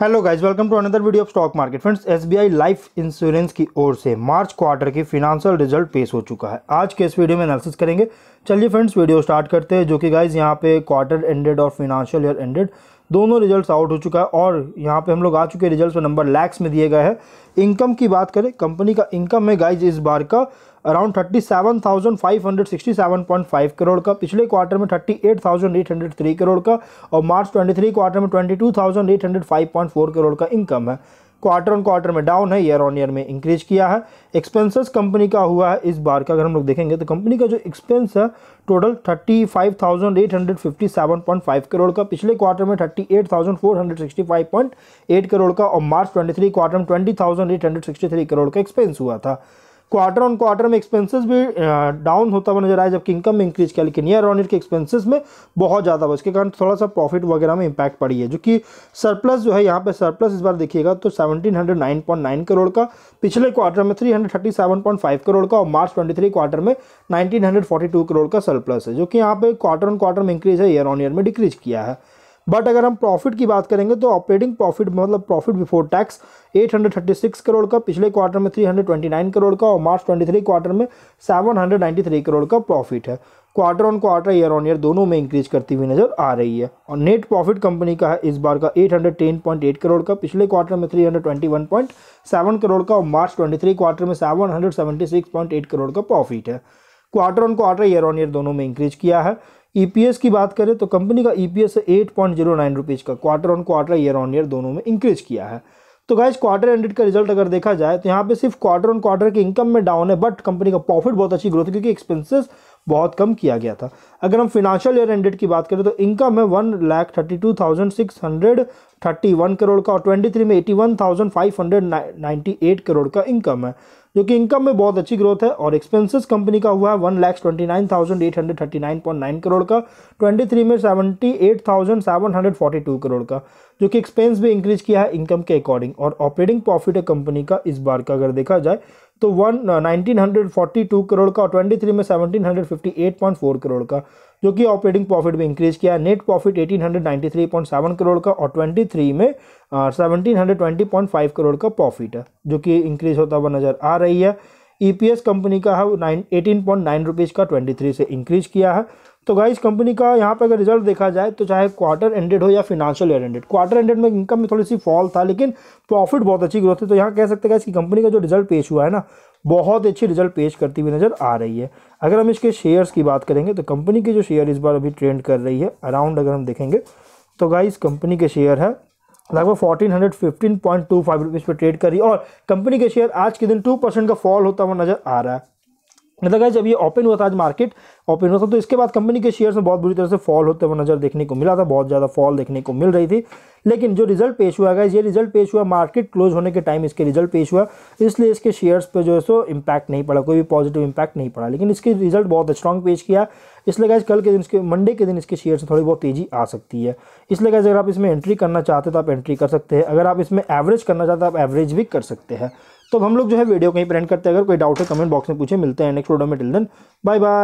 hello guys welcome to another video of stock market friends SBI life insurance की ओर से March quarter की financial result पेश हो चुका है आज के इस वीडियो में एनालिसिस करेंगे चलिए फ्रेंड्स वीडियो स्टार्ट करते हैं जो कि गाइस यहां पे क्वार्टर एंडेड और फिनेंशियल ईयर एंडेड दोनों रिजल्ट्स आउट हो चुका है और यहाँ पे हम लोग आ चुके रिजल्ट्स में नंबर लैक्स में दिए गए हैं इनकम की बात करें कंपनी का इनकम है गाइज इस बार का around thirty seven thousand five hundred sixty seven point five crore का पिछले क्वार्टर में thirty eight thousand eight hundred three crore का और मार्च ट्वेंटी थ्री क्वार्टर में twenty two thousand eight hundred five point four crore का इनकम है क्वार्टर ऑन क्वार्टर में down है ईयर ऑन ईयर में इंक्रीज किया है एक्सपेंसेस कंपनी का हुआ है इस बार का अगर हम लोग देखेंगे तो कंपनी का जो एक्सपेंस है total thirty five thousand eight hundred fifty seven point five crore का पिछले क्वार्टर में thirty eight thousand four hundred sixty five point eight crore का और मार्च ट्वेंटी थ्री क्वार्टर में twenty thousand eight hundred sixty three crore का expense हुआ था quarter on quarter में एक्सपेंसेस भी डाउन होता हुआ नजर आया जबकि इनकम में इंक्रीज किया लेकिन ईयर ऑन ईयर के एक्सपेंसेस में बहुत ज़्यादा हुआ इसके कारण थोड़ा सा प्रॉफिट वगैरह में इंपैक्ट पड़ी है जो कि सरप्लस जो है यहाँ पे सरप्लस इस बार देखिएगा तो 1709.9 करोड़ का पिछले क्वार्टर में 337.5 करोड़ का और मार्च थ्री क्वार्टर में टू करोड़ का सरप्लस है जो कि यहाँ पे क्वार्टर ऑन क्वार्टर में इंक्रीज है ईयर ऑन ईयर में डिक्रीज किया है बट अगर हम प्रॉफिट की बात करेंगे तो ऑपरेटिंग प्रॉफिट मतलब प्रॉफिट बिफोर टैक्स 836 करोड़ का पिछले क्वार्टर में 329 करोड़ का और मार्च 23 क्वार्टर में 793 करोड़ का प्रॉफिट है quarter on quarter year on year दोनों में इंक्रीज करती हुई नजर आ रही है और नेट प्रॉफिट कंपनी का है इस बार का 810.8 करोड़ का पिछले क्वार्टर में 321.7 करोड़ का और मार्च 23 क्वार्टर में 776.8 करोड़ का प्रॉफिट है quarter on quarter year on year दोनों में इंक्रीज किया है ईपीएस e की बात करें तो कंपनी का EPS e S eight point zero nine rupees का quarter on quarter year on year दोनों में इंक्रीज किया है तो गाइज क्वार्टर एंडेड का रिजल्ट अगर देखा जाए तो यहाँ पे सिर्फ क्वार्टर ऑन क्वार्टर की इनकम में डाउन है बट कंपनी का प्रॉफिट बहुत अच्छी ग्रोथ क्योंकि एक्सपेंसेस बहुत कम किया गया था अगर हम फिनेंशियल ईयर एंडेड की बात करें तो इनकम है one lakh thirty two thousand six hundred thirty one crore का और ट्वेंटी थ्री में eighty one thousand five hundred eight crore का इनकम है जो कि इनकम में बहुत अच्छी ग्रोथ है और एक्सपेंसेस कंपनी का हुआ है one lakhs twenty nine thousand eight hundred thirty nine point nine crore का ट्वेंटी थ्री में seventy eight thousand seven hundred forty two crore का जो कि एक्सपेंस भी इंक्रीज किया है इनकम के अकॉर्डिंग और ऑपरेटिंग प्रॉफिट है कंपनी का इस बार का अगर देखा जाए तो one nineteen hundred forty two crore का और ट्वेंटी थ्री में seventeen hundred fifty eight point four crore का जो कि ऑपरेटिंग प्रॉफिट में इंक्रीज किया नेट प्रॉफिट 1893.7 करोड़ का और 23 में uh, 1720.5 करोड़ का प्रॉफिट है जो कि इंक्रीज होता हुआ नज़र आ रही है ईपीएस e कंपनी का है nine eighteen point nine rupees का ट्वेंटी थ्री से इंक्रीज किया है तो गाइस कंपनी का यहाँ पर अगर रिजल्ट देखा जाए तो चाहे क्वार्टर एंडेड हो या financial year ended quarter ended में इनकम में थोड़ी सी फॉल था लेकिन प्रॉफिट बहुत अच्छी ग्रोथ है तो यहाँ कह सकते हैं कि कंपनी का जो रिजल्ट पेश हुआ है ना बहुत अच्छी रिजल्ट पेश करती हुई नज़र आ रही है अगर हम इसके शेयर्स की बात करेंगे तो कंपनी के जो शेयर इस बार अभी ट्रेंड कर रही है अराउंड अगर हम देखेंगे तो गाइस कंपनी के शेयर है लगभग fourteen hundred fifteen point two five rupees पर ट्रेड कर रही है और कंपनी के शेयर आज के दिन टू परसेंट का फॉल होता हुआ नज़र आ रहा है मतलब गाइज जब ये ओपन हुआ था आज मार्केट ओपन हुआ था तो इसके बाद कंपनी के शेयर्स में बहुत बुरी तरह से फॉल होते हुए नजर देखने को मिला था बहुत ज़्यादा फॉल देखने को मिल रही थी लेकिन जो रिजल्ट पेश हुआ गाइज ये रिजल्ट पेश हुआ मार्केट क्लोज होने के टाइम इसके रिजल्ट पेश हुआ इसलिए इसके शेयर्स पर जो है सो इम्पैक्ट नहीं पड़ा कोई भी पॉजिटिव इम्पैक्ट नहीं पड़ा लेकिन इसके रिजल्ट बहुत स्ट्रॉन्ग पेश किया इसलिए गाइज कल के दिन इसके मंडे के दिन इसके शेयर से थोड़ी बहुत तेज़ी आ सकती है इसलिए गाइज अगर आप इसमें एंट्री करना चाहते तो आप एंट्री कर सकते हैं अगर आप इसमें एवरेज करना चाहते हो तो आप एवरेज भी कर सकते हैं तो हम लोग जो है वीडियो कहीं पर करते हैं अगर कोई डाउट है कमेंट बॉक्स में पूछे मिलते हैं नेक्स्ट वीडियो में टिल देन बाय बाय